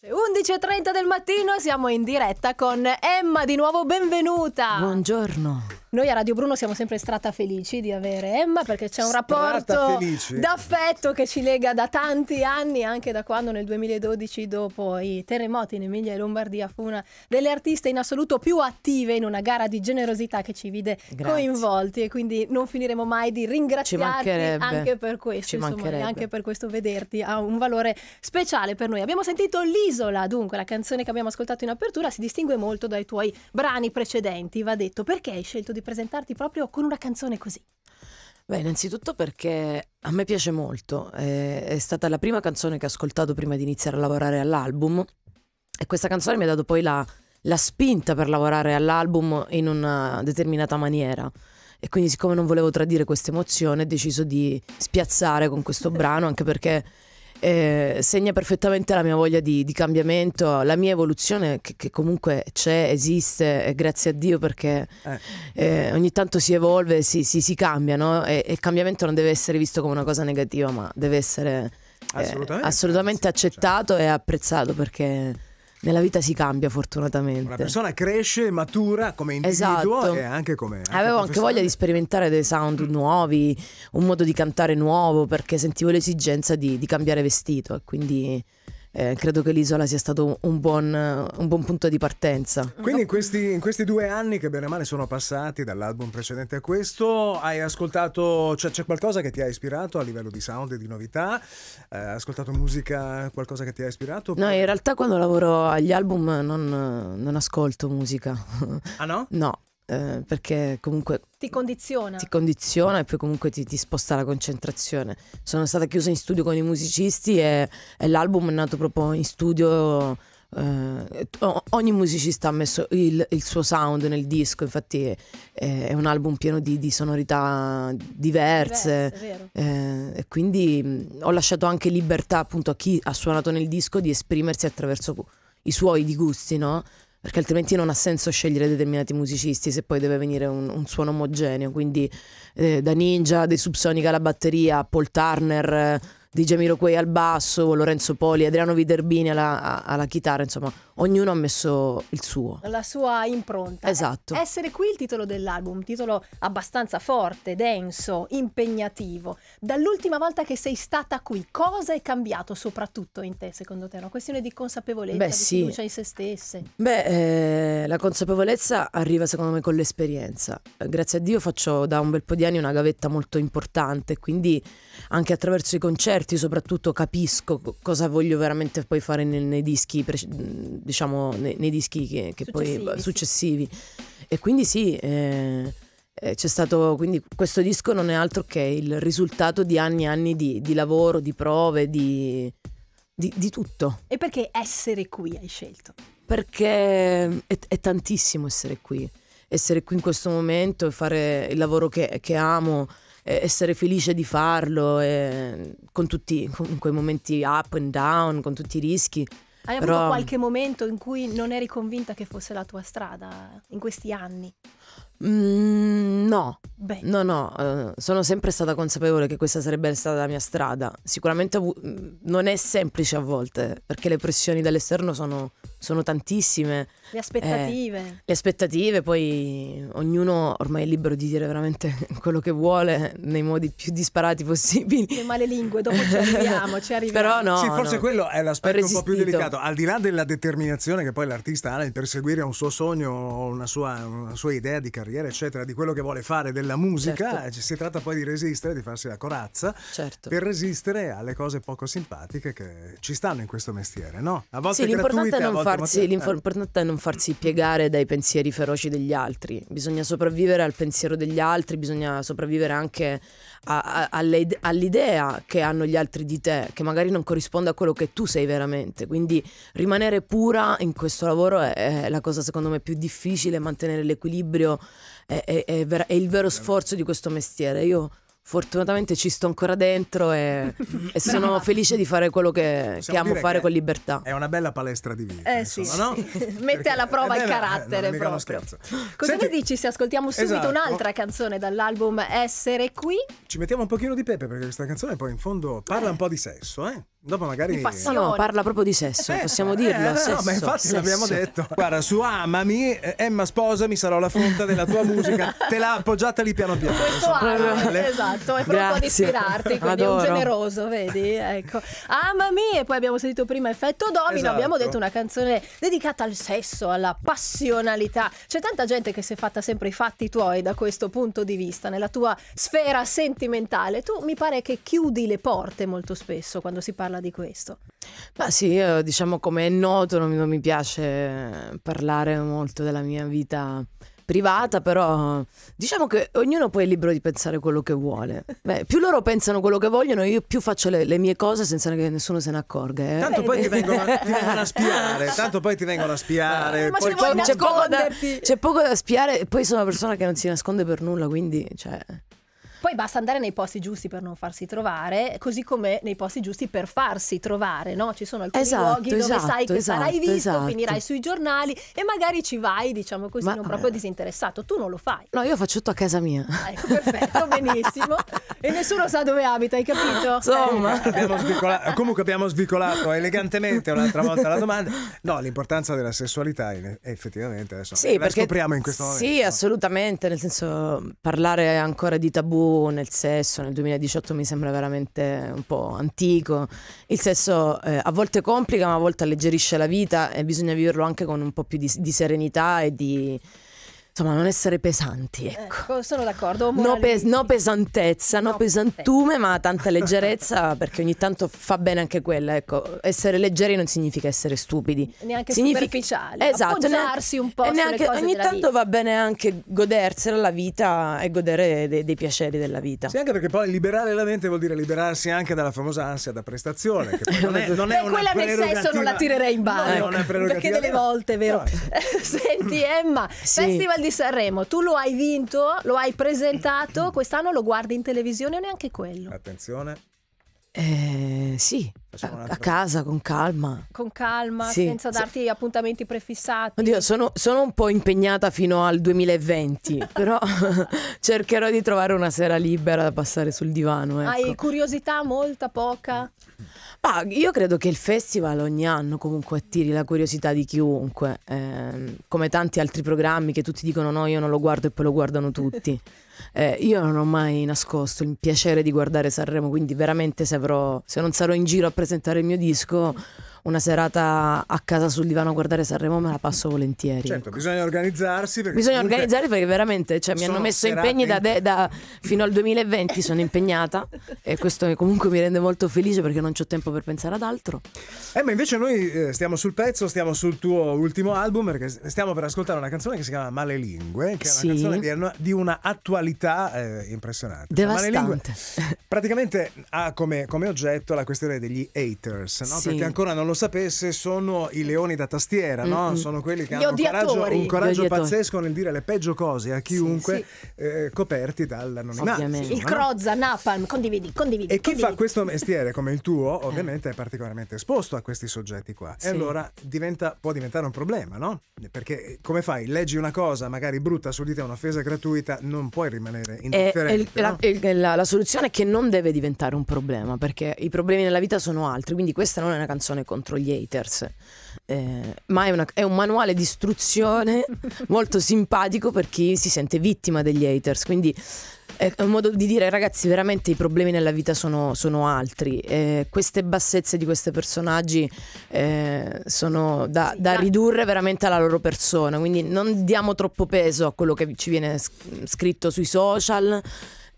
11.30 cioè, del mattino siamo in diretta con Emma di nuovo, benvenuta! Buongiorno! Noi a Radio Bruno siamo sempre strata felici di avere Emma perché c'è un rapporto d'affetto che ci lega da tanti anni, anche da quando nel 2012 dopo i terremoti in Emilia e Lombardia fu una delle artiste in assoluto più attive in una gara di generosità che ci vide Grazie. coinvolti e quindi non finiremo mai di ringraziarti anche per questo, insomma, anche per questo vederti ha un valore speciale per noi. Abbiamo sentito L'isola, dunque la canzone che abbiamo ascoltato in apertura si distingue molto dai tuoi brani precedenti, va detto, perché hai scelto di presentarti proprio con una canzone così? Beh, innanzitutto perché a me piace molto, eh, è stata la prima canzone che ho ascoltato prima di iniziare a lavorare all'album e questa canzone mi ha dato poi la, la spinta per lavorare all'album in una determinata maniera. E quindi, siccome non volevo tradire questa emozione, ho deciso di spiazzare con questo brano, anche perché eh, segna perfettamente la mia voglia di, di cambiamento, la mia evoluzione che, che comunque c'è, esiste, eh, grazie a Dio perché eh. eh. ogni tanto si evolve, si, si, si cambia no? e, e il cambiamento non deve essere visto come una cosa negativa ma deve essere eh, assolutamente, assolutamente certo. accettato cioè. e apprezzato perché nella vita si cambia fortunatamente. Una persona cresce, matura come individuo esatto. e anche come... Anche Avevo anche voglia di sperimentare dei sound nuovi, un modo di cantare nuovo perché sentivo l'esigenza di, di cambiare vestito e quindi eh, credo che l'isola sia stato un buon, un buon punto di partenza. Quindi in questi, in questi, due anni che bene o male sono passati dall'album precedente a questo, hai ascoltato, cioè c'è qualcosa che ti ha ispirato a livello di sound e di novità? Eh, hai eh, ascoltato musica, qualcosa che ti ha ispirato? No, in realtà quando lavoro agli album non, non ascolto musica. Ah no? No, eh, perché comunque ti condiziona. Ti condiziona e poi comunque ti, ti, sposta la concentrazione. Sono stata chiusa in studio con i musicisti e, e l'album è nato proprio in studio. Eh, ogni musicista ha messo il, il, suo sound nel disco, infatti è, è un album pieno di, di sonorità diverse. Diverse, eh, e quindi ho lasciato anche libertà appunto a chi ha suonato nel disco di esprimersi attraverso i suoi di gusti, no? perché altrimenti non ha senso scegliere determinati musicisti se poi deve venire un, un suono omogeneo, quindi eh, da Ninja, dei Subsonica alla batteria, Paul Turner eh, di Jamiroquai al basso, Lorenzo Poli, Adriano Viterbini alla, alla, chitarra, insomma, ognuno ha messo il suo. La sua impronta. Esatto. Eh, essere qui il titolo dell'album, titolo abbastanza forte, denso, impegnativo. Dall'ultima volta che sei stata qui, cosa è cambiato soprattutto in te, secondo te? Una questione di consapevolezza, Beh, di sì. fiducia in se stesse? Beh, eh, la consapevolezza arriva secondo me con l'esperienza. Grazie a Dio faccio da un bel po' di anni una gavetta molto importante, quindi anche attraverso i concerti concerti soprattutto capisco cosa voglio veramente poi fare nei, nei dischi, diciamo, nei, nei dischi che, che successivi, poi successivi. Sì. E quindi sì, eh, eh, c'è stato, quindi questo disco non è altro che il risultato di anni e anni di, di lavoro, di prove, di, di, di, tutto. E perché essere qui hai scelto? Perché è, è, tantissimo essere qui, essere qui in questo momento e fare il lavoro che, che amo. Eh, essere felice di farlo, e, eh, con tutti con quei momenti up and down, con tutti i rischi. Hai Però... avuto qualche momento in cui non eri convinta che fosse la tua strada in questi anni? Mm, no, Beh. no, no, eh, sono sempre stata consapevole che questa sarebbe stata la mia strada. Sicuramente mm, non è semplice a volte perché le pressioni dall'esterno sono sono tantissime. Le eh, aspettative. Eh, le aspettative, poi ognuno ormai è libero di dire veramente quello che vuole nei modi più disparati possibili. Le male lingue, dopo ci arriviamo, ci arriviamo. Però no, sì, forse no. quello è l'aspetto un po' più delicato, al di là della determinazione che poi l'artista ha nel perseguire un suo sogno, una sua, una sua idea di carriera, eccetera, di quello che vuole fare della musica, certo. Eh, si tratta poi di resistere, di farsi la corazza certo. per resistere alle cose poco simpatiche che ci stanno in questo mestiere, no? A volte sì, gratuite, a volte farsi, l'importante eh. è non farsi piegare dai pensieri feroci degli altri. Bisogna sopravvivere al pensiero degli altri, bisogna sopravvivere anche all'idea che hanno gli altri di te, che magari non corrisponde a quello che tu sei veramente. Quindi rimanere pura in questo lavoro è, è la cosa secondo me più difficile, mantenere l'equilibrio è, è, è il vero sforzo di questo mestiere. Io fortunatamente ci sto ancora dentro e, e sono felice di fare quello che, che amo fare che con libertà. È una bella palestra di vita. Eh, insomma, sì. no? Mette alla prova il eh, carattere eh, proprio. Cosa Senti, ne dici se ascoltiamo subito esatto. un'altra canzone dall'album Essere qui? Ci mettiamo un pochino di pepe perché questa canzone poi in fondo parla un po' di sesso, eh? Dopo magari... No, no, parla proprio di sesso, eh, possiamo dirlo. Eh, sesso, no, ma infatti sesso. l'abbiamo detto. Guarda, su Amami, eh, Emma sposami, sarò la fonte della tua musica. Te l'ha appoggiata lì piano piano. Questo Amami, esatto, è proprio ad ispirarti, quindi Adoro. è un generoso, vedi? Ecco. Amami e poi abbiamo sentito prima Effetto Domino, esatto. abbiamo detto una canzone dedicata al sesso, alla passionalità. C'è tanta gente che si è fatta sempre i fatti tuoi da questo punto di vista, nella tua sfera sentimentale. Tu mi pare che chiudi le porte molto spesso quando si parla parla di questo. Ma sì, diciamo come è noto non mi, non mi piace parlare molto della mia vita privata, però diciamo che ognuno poi è libero di pensare quello che vuole. Beh, più loro pensano quello che vogliono, io più faccio le, le mie cose senza che nessuno se ne accorga. Eh. Tanto poi ti vengono, a, ti vengono, a spiare, tanto poi ti vengono a spiare. Ma poi, poi c'è, poco da, c'è poco da spiare, poi sono una persona che non si nasconde per nulla, quindi... Cioè... Poi basta andare nei posti giusti per non farsi trovare, così come nei posti giusti per farsi trovare, no? Ci sono alcuni esatto, luoghi dove esatto, sai che esatto, sarai visto, esatto. finirai sui giornali e magari ci vai, diciamo così, Ma, non proprio disinteressato. Tu non lo fai. No, io faccio tutto a casa mia. Ah, ecco, perfetto, benissimo e nessuno sa dove abita, hai capito? Insomma, abbiamo svicola- comunque abbiamo svicolato elegantemente un'altra volta la domanda. No, l'importanza della sessualità è effettivamente adesso sì, la perché, scopriamo in questo momento. Sì, assolutamente, nel senso parlare ancora di tabù nel sesso nel 2018 mi sembra veramente un po' antico. Il sesso eh, a volte complica, ma a volte alleggerisce la vita e bisogna viverlo anche con un po' più di, di serenità e di insomma, non essere pesanti, eh, ecco. Eh, sono d'accordo. No, pe no, pesantezza, no, no pesantume, pe ma tanta leggerezza, perché ogni tanto fa bene anche quella, ecco. Essere leggeri non significa essere stupidi. Neanche significa... superficiali. Esatto. Neanche, un po' e neanche, Ogni tanto va bene anche godersela la vita e godere de dei piaceri della vita. Sì, anche perché poi liberare la mente vuol dire liberarsi anche dalla famosa ansia da prestazione, che poi non è, non è Beh, quella nel sesso non la tirerei in ballo. Perché delle volte, vero? No. Senti, Emma, sì. Festival di di Sanremo, tu lo hai vinto, lo hai presentato, quest'anno lo guardi in televisione o neanche quello? Attenzione, eh, sì, a, a, casa con calma. Con calma, sì, senza darti sì. appuntamenti prefissati. Oddio, sono, sono, un po' impegnata fino al 2020, però cercherò di trovare una sera libera da passare sul divano. Ecco. Hai curiosità molta, poca? Ma io credo che il festival ogni anno comunque attiri la curiosità di chiunque, ehm, come tanti altri programmi che tutti dicono no, io non lo guardo e poi lo guardano tutti. Eh, io non ho mai nascosto il piacere di guardare Sanremo, quindi veramente se, avrò, se non sarò in giro a presentare il mio disco una serata a casa sul divano a guardare Sanremo me la passo volentieri. Certo, ecco. bisogna organizzarsi. Perché bisogna organizzarsi perché veramente cioè, mi hanno messo impegni da, de, da, fino al 2020, sono impegnata e questo comunque mi rende molto felice perché non ho tempo per pensare ad altro. Eh, ma invece noi eh, stiamo sul pezzo, stiamo sul tuo ultimo album perché stiamo per ascoltare una canzone che si chiama Male Lingue, che è una sì. canzone di una, attualità eh, impressionante. Devastante. Cioè, praticamente ha come, come, oggetto la questione degli haters, no? sì. perché ancora non lo sapesse, sono i leoni da tastiera, mm -hmm. no? Sono quelli che Gli hanno coraggio, un coraggio pazzesco nel dire le peggio cose a chiunque, sì, sì. Eh, coperti dall'anonimato. Il Crozza, Napalm, condividi, condividi. E condividi. chi fa questo mestiere come il tuo, eh. ovviamente, è particolarmente esposto a questi soggetti qua. Sì. E allora diventa, può diventare un problema, no? Perché eh, come fai? Leggi una cosa magari brutta su di te, un'offesa gratuita, non puoi rimanere indifferente. E, e, no? la, la, la soluzione è che non deve diventare un problema, perché i problemi nella vita sono altri, quindi questa non è una canzone contro contro gli haters. Eh, ma è, una, è, un manuale di istruzione molto simpatico per chi si sente vittima degli haters. Quindi è un modo di dire, ragazzi, veramente i problemi nella vita sono, sono altri. Eh, queste bassezze di questi personaggi eh, sono da, da, ridurre veramente alla loro persona. Quindi non diamo troppo peso a quello che ci viene scritto sui social.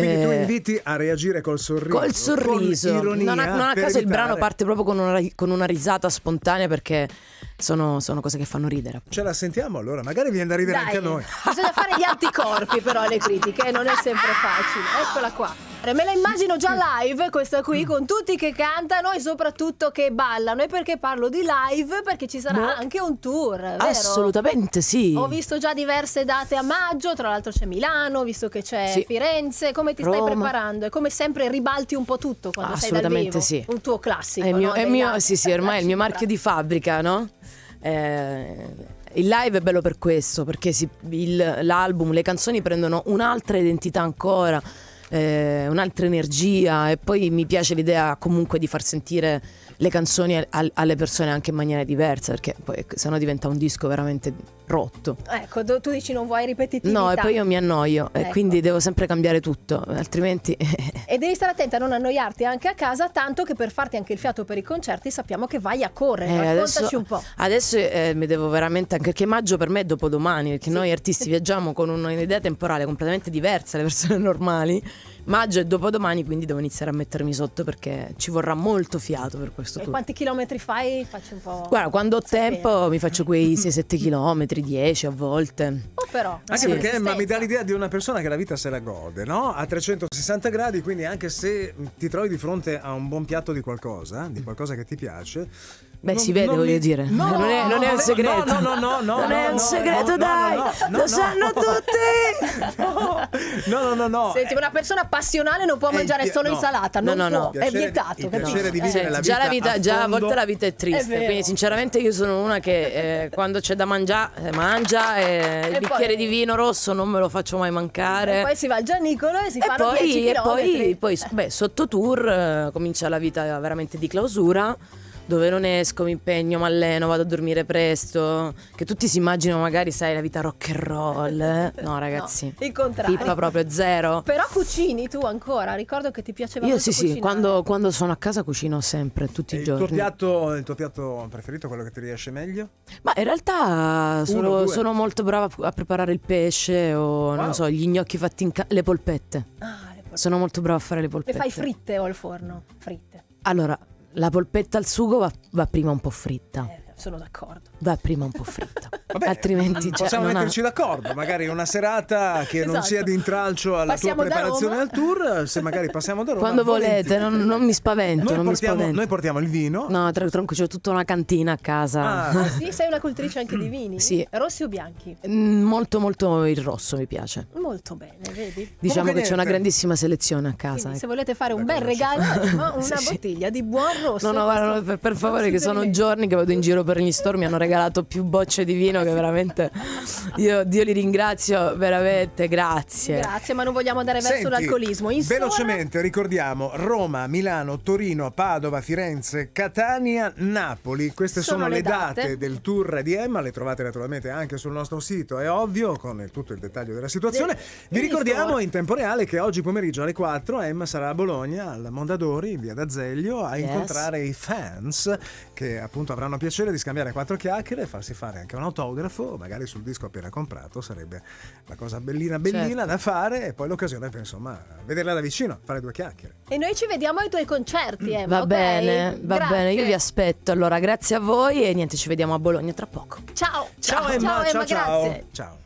Quindi tu eh, inviti a reagire col sorriso. Col sorriso. Ironia, non, a, non a caso evitare. il brano parte proprio con una, con una risata spontanea perché sono, sono, cose che fanno ridere. Ce la sentiamo allora, magari viene da ridere Dai, anche a noi. Bisogna fare gli anticorpi però alle critiche, eh, non è sempre facile. Eccola qua. Me la immagino già live questa qui con tutti che cantano e soprattutto che ballano. E perché parlo di live? Perché ci sarà Ma... Boh. anche un tour. Vero? Assolutamente sì. Ho visto già diverse date a maggio, tra l'altro c'è Milano, visto che c'è sì. Firenze. Come come ti Roma. stai preparando e come sempre ribalti un po' tutto quando ah, sei dal vivo. Sì. Un tuo classico. È mio, no? è mio sì, sì, ormai è il mio marchio di fabbrica, no? Eh, il live è bello per questo, perché si, il, l'album, le canzoni prendono un'altra identità ancora, eh, un'altra energia e poi mi piace l'idea comunque di far sentire le canzoni al, alle persone anche in maniera diversa, perché poi sennò diventa un disco veramente rotto. Ecco, tu dici non vuoi ripetitività. No, e poi io mi annoio, ecco. quindi devo sempre cambiare tutto, altrimenti... e devi stare attenta a non annoiarti anche a casa, tanto che per farti anche il fiato per i concerti sappiamo che vai a correre, eh, raccontaci adesso, un po'. Adesso eh, mi devo veramente, anche perché maggio per me è dopodomani, perché sì. noi artisti viaggiamo con un'idea temporale completamente diversa dalle persone normali. Maggio è dopodomani, quindi devo iniziare a mettermi sotto perché ci vorrà molto fiato per questo e tour. E quanti chilometri fai? Faccio un po'... Guarda, quando ho tempo mi faccio quei 6-7 chilometri metri 10 a volte. Oh però. Anche sì. perché ma mi dà l'idea di una persona che la vita se la gode, no? A 360 gradi, quindi anche se ti trovi di fronte a un buon piatto di qualcosa, di qualcosa che ti piace, Beh, non, si vede, voglio mi... dire. No, non, è, non è, un segreto. No, no, no, no. Non è un segreto, dai. Lo sanno tutti. No, no, no, no. Senti, una persona passionale non può eh, mangiare eh, solo insalata. No, no, no. Piacere, è vietato. piacere di vivere eh, la vita. Già, la vita, già a volte la vita è triste. È quindi, sinceramente, io sono una che eh, quando c'è da mangiare, mangia. Eh, eh, il bicchiere poi... di vino rosso non me lo faccio mai mancare. E poi si va al Giannicolo e si fa poi, E poi beh, sotto tour comincia la vita veramente di clausura dove non esco, mi impegno, mi alleno, vado a dormire presto, che tutti si immaginano magari, sai, la vita rock and roll. Eh? No, ragazzi. No, il contrario. Pippa proprio zero. Però cucini tu ancora, ricordo che ti piaceva Io sì, cucinare. sì, quando, quando, sono a casa cucino sempre, tutti e i giorni. Tuo piatto, il tuo piatto preferito, quello che ti riesce meglio? Ma in realtà sono, Uno, sono molto brava a preparare il pesce o, wow. non so, gli gnocchi fatti in casa, le polpette. Ah, le polpette. Sono molto brava a fare le polpette. Le fai fritte o al forno? Fritte. Allora, la polpetta al sugo va, va prima un po' fritta. Eh, sono d'accordo va prima un po' fritto. Vabbè, Altrimenti cioè, possiamo metterci ha... d'accordo, magari una serata che esatto. non sia di intralcio alla passiamo tua preparazione al tour, se magari passiamo da Roma. Quando volete, non, non, mi spavento, noi, non portiamo, mi spavento. noi portiamo, il vino. No, l'altro, c'è tutta una cantina a casa. Ah. ah sì, sei una cultrice anche di vini? Sì. Rossi o bianchi? Mm, molto molto il rosso mi piace. Molto bene, vedi? Diciamo che c'è una grandissima selezione a casa. Quindi, ecco. Se volete fare un bel regalo, una sì, bottiglia sì. di buon rosso. No, no, guarda, per, per favore che sono giorni che vado in giro per gli stormi. hanno regalato regalato più bocce di vino che veramente io, Dio li ringrazio veramente, grazie. Grazie, ma non vogliamo andare Senti, verso l'alcolismo. In velocemente ricordiamo Roma, Milano, Torino, Padova, Firenze, Catania, Napoli. Queste sono, sono le date. date. del tour di Emma, le trovate naturalmente anche sul nostro sito, è ovvio, con tutto il dettaglio della situazione. De- Vi ricordiamo in tempo reale che oggi pomeriggio alle 4 Emma sarà a Bologna, al Mondadori, in via d'Azeglio, a yes. incontrare i fans che appunto avranno piacere di scambiare quattro chiacchiere chiacchiere e farsi fare anche un autografo, magari sul disco appena comprato, sarebbe una cosa bellina bellina certo. da fare e poi l'occasione per insomma vederla da vicino, fare due chiacchiere. E noi ci vediamo ai tuoi concerti, Emma, Va okay? bene, va grazie. bene, io vi aspetto. Allora, grazie a voi e niente, ci vediamo a Bologna tra poco. Ciao. Ciao, ciao Emma, ciao, Emma, ciao, ciao. ciao.